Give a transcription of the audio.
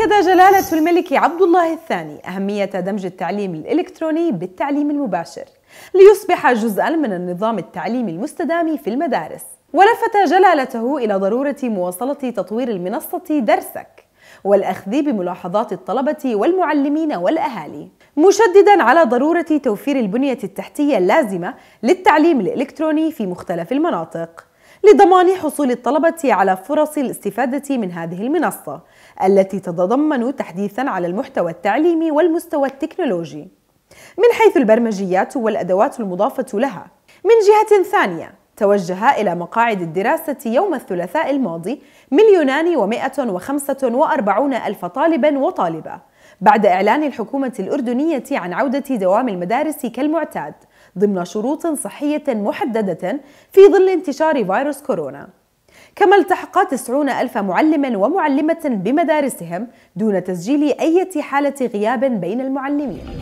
أكد جلالة الملك عبد الله الثاني أهمية دمج التعليم الإلكتروني بالتعليم المباشر ليصبح جزءا من النظام التعليمي المستدام في المدارس ولفت جلالته إلى ضرورة مواصلة تطوير المنصة درسك والأخذ بملاحظات الطلبة والمعلمين والأهالي مشددا على ضرورة توفير البنية التحتية اللازمة للتعليم الإلكتروني في مختلف المناطق لضمان حصول الطلبة على فرص الاستفادة من هذه المنصة التي تتضمن تحديثا على المحتوى التعليمي والمستوى التكنولوجي من حيث البرمجيات والأدوات المضافة لها من جهة ثانية توجه إلى مقاعد الدراسة يوم الثلاثاء الماضي مليونان ومائة وخمسة وأربعون ألف طالب وطالبة بعد إعلان الحكومة الأردنية عن عودة دوام المدارس كالمعتاد ضمن شروط صحية محددة في ظل انتشار فيروس كورونا كما التحق 90 ألف معلم ومعلمة بمدارسهم دون تسجيل أي حالة غياب بين المعلمين